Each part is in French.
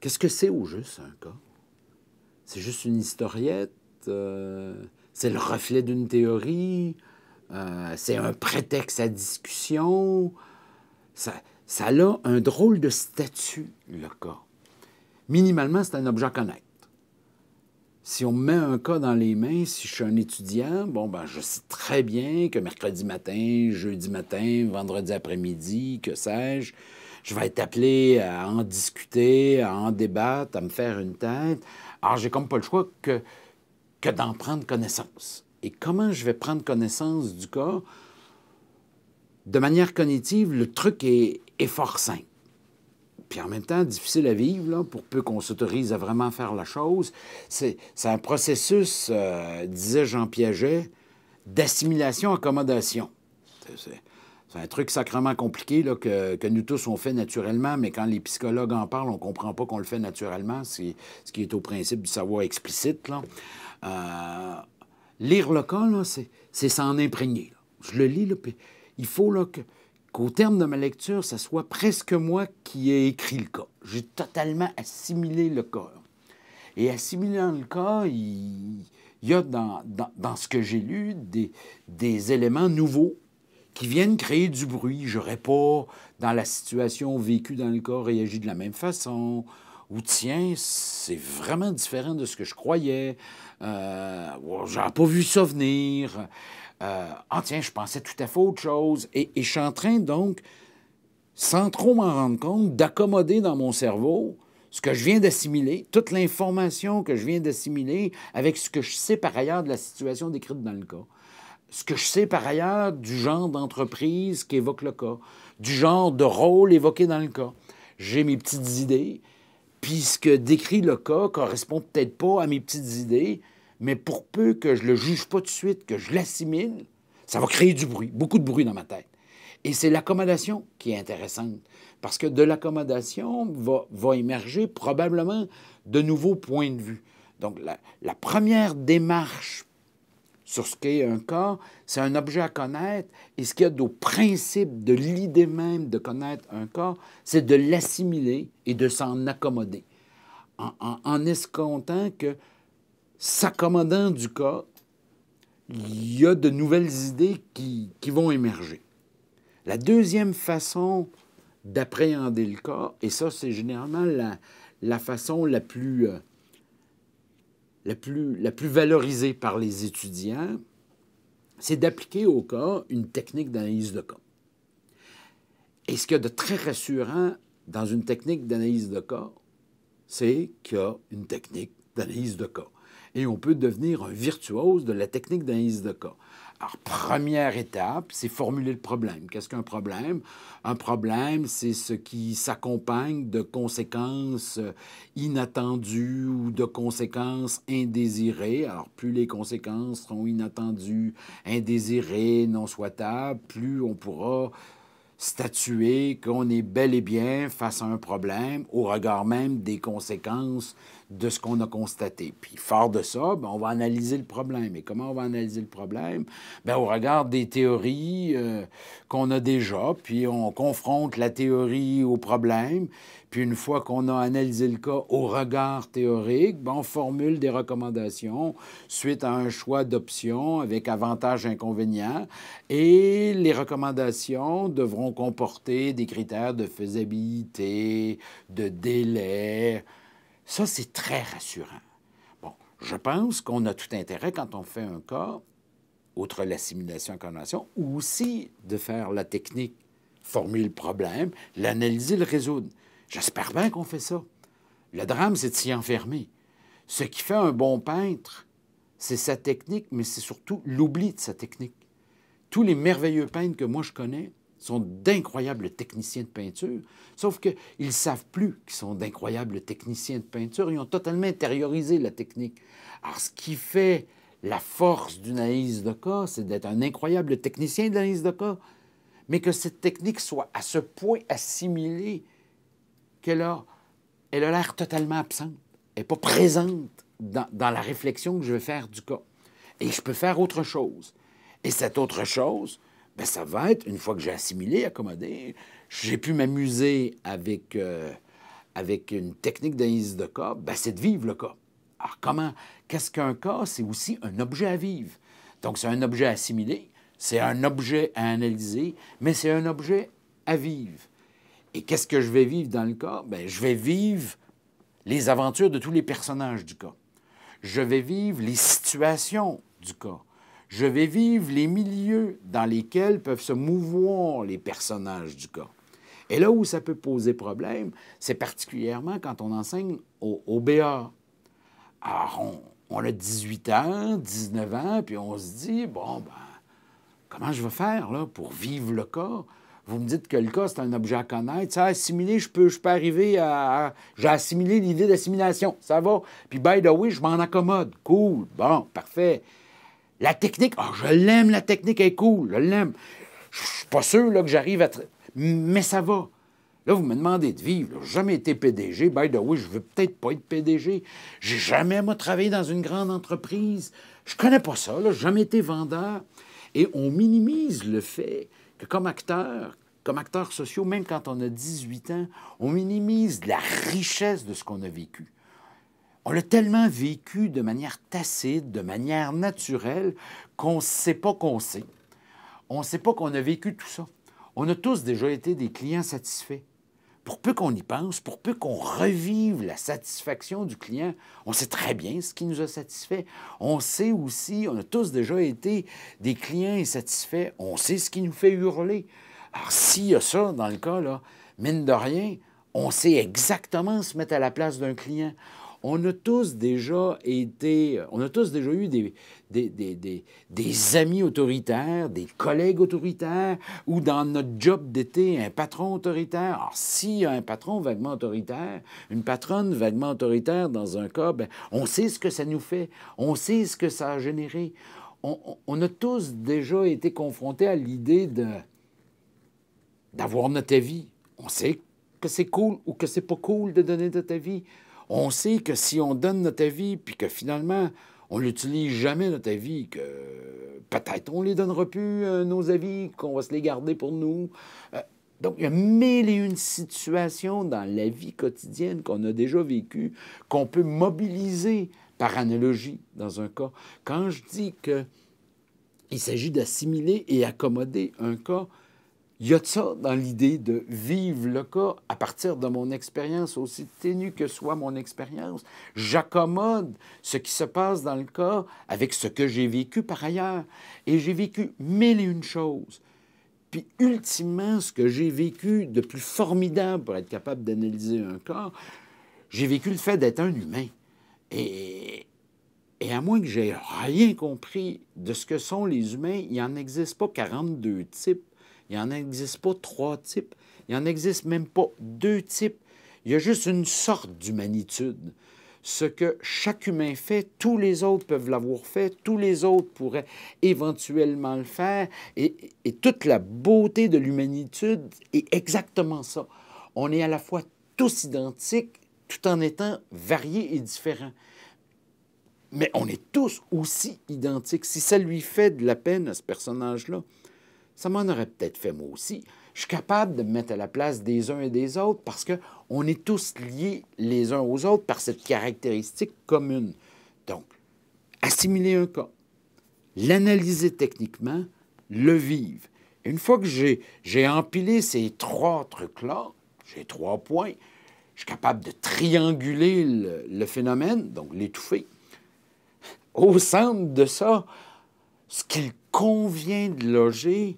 Qu'est-ce que c'est au juste un cas C'est juste une historiette? Euh, c'est le reflet d'une théorie? Euh, c'est un prétexte à discussion? Ça, ça a un drôle de statut, le cas. Minimalement, c'est un objet à Si on met un cas dans les mains, si je suis un étudiant, bon, ben, je sais très bien que mercredi matin, jeudi matin, vendredi après-midi, que sais-je, je vais être appelé à en discuter, à en débattre, à me faire une tête. Alors, j'ai comme pas le choix que, que d'en prendre connaissance. Et comment je vais prendre connaissance du cas? De manière cognitive, le truc est, fort simple. Puis en même temps, difficile à vivre, pour peu qu'on s'autorise à vraiment faire la chose. C'est un processus, euh, disait Jean Piaget, d'assimilation-accommodation. C'est c'est un truc sacrément compliqué que, nous tous on fait naturellement, mais quand les psychologues en parlent, on ne comprend pas qu'on le fait naturellement, c'est ce qui est au principe du savoir explicite. Là. Euh, lire le cas, c'est s'en imprégner. Je le lis, là, puis il faut qu'au terme de ma lecture, ce soit presque moi qui ai écrit le cas. J'ai totalement assimilé le cas. Et assimilant le cas, il, il y a dans, ce que j'ai lu des, des éléments nouveaux qui viennent créer du bruit. J'aurais pas, dans la situation vécue dans le corps, réagi de la même façon. Ou tiens, c'est vraiment différent de ce que je croyais. Euh, J'aurais pas vu ça venir. Euh, ah, tiens, je pensais tout à fait autre chose. Et, et je suis en train donc, sans trop m'en rendre compte, d'accommoder dans mon cerveau ce que je viens d'assimiler, toute l'information que je viens d'assimiler avec ce que je sais par ailleurs de la situation décrite dans le cas ce que je sais par ailleurs du genre d'entreprise qui évoque le cas, du genre de rôle évoqué dans le cas. J'ai mes petites idées, puisque décrit le cas correspond peut-être pas à mes petites idées, mais pour peu que je le juge pas tout de suite, que je l'assimile, ça va créer du bruit, beaucoup de bruit dans ma tête. Et c'est l'accommodation qui est intéressante, parce que de l'accommodation va, émerger probablement de nouveaux points de vue. Donc la première démarche sur ce qu'est un corps, c'est un objet à connaître, et ce qu'il y a au principe de l'idée même de connaître un corps, c'est de l'assimiler et de s'en accommoder, en, escomptant que, s'accommodant du corps, il y a de nouvelles idées qui, vont émerger. La deuxième façon d'appréhender le corps, et ça c'est généralement la, façon la plus... Euh, la plus, valorisée par les étudiants, c'est d'appliquer au cas une technique d'analyse de cas. Et ce qu'il y a de très rassurant dans une technique d'analyse de cas, c'est qu'il y a une technique d'analyse de cas. Et on peut devenir un virtuose de la technique d'analyse de cas. Alors, première étape, c'est formuler le problème. Qu'est-ce qu'un problème? Un problème, c'est ce qui s'accompagne de conséquences euh, inattendues ou de conséquences indésirées. Alors, plus les conséquences seront inattendues, indésirées, non souhaitables, plus on pourra statuer qu'on est bel et bien face à un problème au regard même des conséquences de ce qu'on a constaté. Puis, fort de ça, ben, on va analyser le problème. Et comment on va analyser le problème? Bien, au regard des théories euh, qu'on a déjà, puis on confronte la théorie au problème. Puis, une fois qu'on a analysé le cas au regard théorique, bien, on formule des recommandations suite à un choix d'options avec avantages et inconvénients. Et les recommandations devront comporter des critères de faisabilité, de délai, ça, c'est très rassurant. Bon, je pense qu'on a tout intérêt quand on fait un cas, outre la connotation, ou aussi de faire la technique, formule le problème, l'analyser, le résoudre. J'espère bien qu'on fait ça. Le drame, c'est de s'y enfermer. Ce qui fait un bon peintre, c'est sa technique, mais c'est surtout l'oubli de sa technique. Tous les merveilleux peintres que moi je connais, sont d'incroyables techniciens de peinture, sauf qu'ils ne savent plus qu'ils sont d'incroyables techniciens de peinture. Ils ont totalement intériorisé la technique. Alors, ce qui fait la force d'une analyse de cas, c'est d'être un incroyable technicien d'analyse de cas, mais que cette technique soit à ce point assimilée qu'elle a, elle a l'air totalement absente, elle n'est pas présente dans, dans la réflexion que je vais faire du cas. Et je peux faire autre chose. Et cette autre chose, ben, ça va être, une fois que j'ai assimilé, accommodé, j'ai pu m'amuser avec, euh, une technique d'analyse de cas, ben, c'est de vivre le cas. Alors comment, qu'est-ce qu'un cas? C'est aussi un objet à vivre. Donc c'est un objet à assimiler, c'est un objet à analyser, mais c'est un objet à vivre. Et qu'est-ce que je vais vivre dans le cas? Ben, je vais vivre les aventures de tous les personnages du cas. Je vais vivre les situations du cas. Je vais vivre les milieux dans lesquels peuvent se mouvoir les personnages du cas. Et là où ça peut poser problème, c'est particulièrement quand on enseigne au, BA. Alors, on, a 18 ans, 19 ans, puis on se dit, bon, ben, comment je vais faire là, pour vivre le cas? Vous me dites que le cas, c'est un objet à connaître. Ça, assimiler, je peux, je peux arriver à... à J'ai assimilé l'idée d'assimilation. Ça va. Puis, by the way, je m'en accommode. Cool. Bon, parfait. La technique, ah, je l'aime, la technique est cool, je l'aime. Je suis pas sûr là, que j'arrive à. Mais ça va. Là, vous me demandez de vivre. n'ai jamais été PDG. By the way, je veux peut-être pas être PDG. J'ai jamais, moi, travaillé dans une grande entreprise. Je connais pas ça. n'ai jamais été vendeur. Et on minimise le fait que, comme acteur, comme acteur sociaux, même quand on a 18 ans, on minimise la richesse de ce qu'on a vécu. On l'a tellement vécu de manière tacite, de manière naturelle, qu'on ne sait pas qu'on sait. On ne sait pas qu'on a vécu tout ça. On a tous déjà été des clients satisfaits. Pour peu qu'on y pense, pour peu qu'on revive la satisfaction du client, on sait très bien ce qui nous a satisfait. On sait aussi, on a tous déjà été des clients insatisfaits. On sait ce qui nous fait hurler. Alors, s'il y a ça dans le cas, là, mine de rien, on sait exactement se mettre à la place d'un client. On a tous déjà on a tous déjà eu des, amis autoritaires, des collègues autoritaires, ou dans notre job d'été, un patron autoritaire. Alors, s'il y a un patron vaguement autoritaire, une patronne vaguement autoritaire dans un cas, ben, on sait ce que ça nous fait, on sait ce que ça a généré. On, a tous déjà été confrontés à l'idée de d'avoir notre avis. On sait que c'est cool ou que c'est pas cool de donner notre avis. On sait que si on donne notre avis, puis que finalement, on n'utilise jamais, notre avis, que peut-être on ne les donnera plus, euh, nos avis, qu'on va se les garder pour nous. Euh, donc, il y a mille et une situations dans la vie quotidienne qu'on a déjà vécues, qu'on peut mobiliser par analogie dans un cas. Quand je dis qu'il s'agit d'assimiler et accommoder un cas, il y a ça dans l'idée de vivre le corps à partir de mon expérience, aussi ténue que soit mon expérience. J'accommode ce qui se passe dans le corps avec ce que j'ai vécu par ailleurs. Et j'ai vécu mille et une choses. Puis ultimement, ce que j'ai vécu de plus formidable pour être capable d'analyser un corps, j'ai vécu le fait d'être un humain. Et, à moins que j'aie rien compris de ce que sont les humains, il n'en existe pas 42 types. Il n'en existe pas trois types. Il n'en existe même pas deux types. Il y a juste une sorte d'humanitude. Ce que chaque humain fait, tous les autres peuvent l'avoir fait, tous les autres pourraient éventuellement le faire. Et, toute la beauté de l'humanitude est exactement ça. On est à la fois tous identiques tout en étant variés et différents. Mais on est tous aussi identiques. Si ça lui fait de la peine à ce personnage-là, ça m'en aurait peut-être fait moi aussi. Je suis capable de me mettre à la place des uns et des autres parce qu'on est tous liés les uns aux autres par cette caractéristique commune. Donc, assimiler un cas, l'analyser techniquement, le vivre. Une fois que j'ai empilé ces trois trucs-là, j'ai trois points, je suis capable de trianguler le phénomène, donc l'étouffer. Au centre de ça, ce qu'il convient de loger,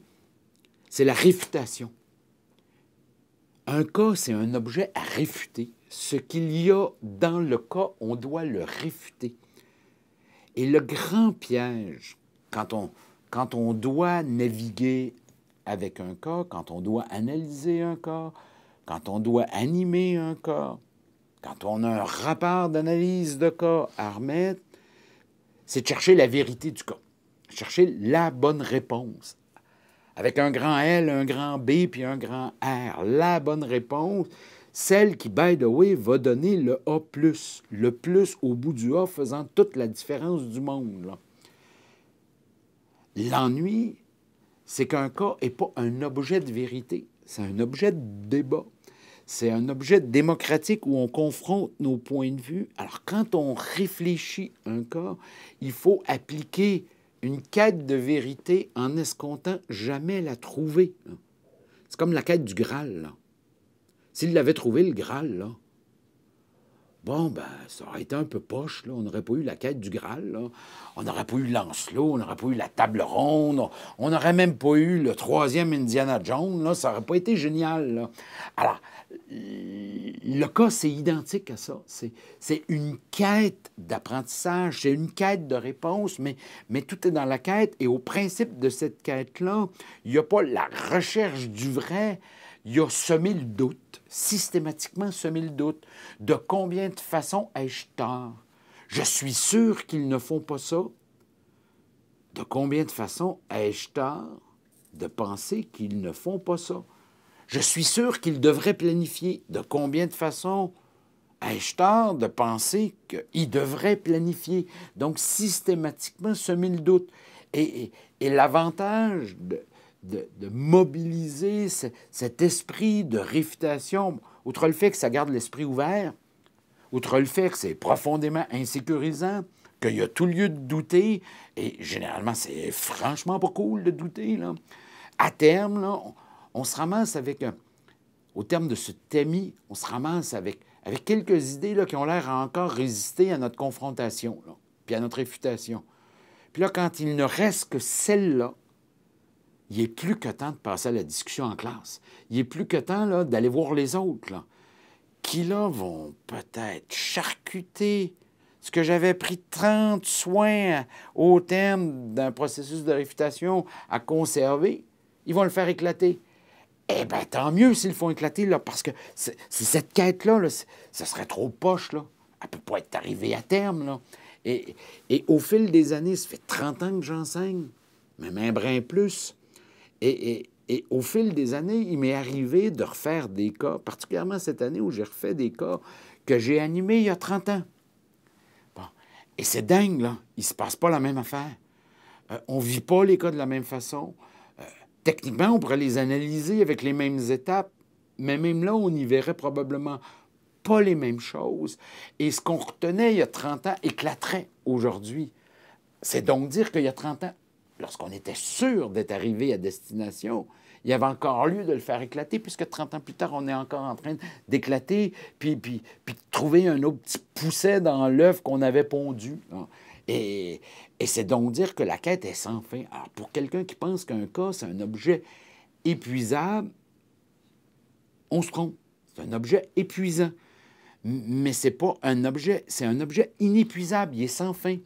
c'est la réfutation. Un cas, c'est un objet à réfuter. Ce qu'il y a dans le cas, on doit le réfuter. Et le grand piège, quand on, doit naviguer avec un cas, quand on doit analyser un cas, quand on doit animer un cas, quand on a un rapport d'analyse de cas à remettre, c'est de chercher la vérité du cas, chercher la bonne réponse, avec un grand L, un grand B, puis un grand R. La bonne réponse, celle qui, by the way, va donner le A+, le plus au bout du A faisant toute la différence du monde. L'ennui, c'est qu'un cas n'est pas un objet de vérité, c'est un objet de débat. C'est un objet démocratique où on confronte nos points de vue. Alors quand on réfléchit un cas, il faut appliquer une quête de vérité en escomptant jamais la trouver. Hein. C'est comme la quête du Graal. S'il l'avait trouvé, le Graal, là, Bon, ben, ça aurait été un peu poche, là. On n'aurait pas eu la quête du Graal, On n'aurait pas eu Lancelot, on n'aurait pas eu la table ronde, on n'aurait même pas eu le troisième Indiana Jones, Ça n'aurait pas été génial, Alors, le cas, c'est identique à ça. C'est une quête d'apprentissage, c'est une quête de réponse, mais, mais tout est dans la quête. Et au principe de cette quête-là, il n'y a pas la recherche du vrai, il a semé le doute, systématiquement semé le doute. De combien de façons ai-je tort? Je suis sûr qu'ils ne font pas ça. De combien de façons ai-je tort de penser qu'ils ne font pas ça? Je suis sûr qu'ils devraient planifier. De combien de façons ai-je tort de penser qu'ils devraient planifier? Donc, systématiquement, ce le doute. et, et l'avantage de, de, mobiliser cet esprit de réfutation, outre le fait que ça garde l'esprit ouvert, outre le fait que c'est profondément insécurisant, qu'il y a tout lieu de douter, et généralement, c'est franchement pas cool de douter. À terme, on, se ramasse avec, au terme de ce tamis, on se ramasse avec, avec quelques idées là, qui ont l'air encore résister à notre confrontation, puis à notre réfutation. Puis là, quand il ne reste que celle-là, il est plus que temps de passer à la discussion en classe. Il est plus que temps d'aller voir les autres, qui là vont peut-être charcuter ce que j'avais pris 30 soins au terme d'un processus de réfutation à conserver. Ils vont le faire éclater. Eh bien, tant mieux s'ils le font éclater, là, parce que c'est cette quête-là, ça serait trop poche, là. Elle ne peut pas être arrivée à terme, Et, et, au fil des années, ça fait 30 ans que j'enseigne, même un brin plus et, au fil des années, il m'est arrivé de refaire des cas, particulièrement cette année où j'ai refait des cas que j'ai animés il y a 30 ans. Et c'est dingue, là. Il ne se passe pas la même affaire. Euh, on vit pas les cas de la même façon. Euh, techniquement, on pourrait les analyser avec les mêmes étapes, mais même là, on y verrait probablement pas les mêmes choses. Et ce qu'on retenait il y a 30 ans éclaterait aujourd'hui. C'est donc dire qu'il y a 30 ans, lorsqu'on était sûr d'être arrivé à destination, il y avait encore lieu de le faire éclater, puisque 30 ans plus tard, on est encore en train d'éclater, puis, puis, puis de trouver un autre petit pousset dans l'œuf qu'on avait pondu. Hein. Et, et c'est donc dire que la quête est sans fin. Alors, pour quelqu'un qui pense qu'un cas, c'est un objet épuisable, on se trompe. C'est un objet épuisant. Mais c'est pas un objet, c'est un objet inépuisable, il est sans fin.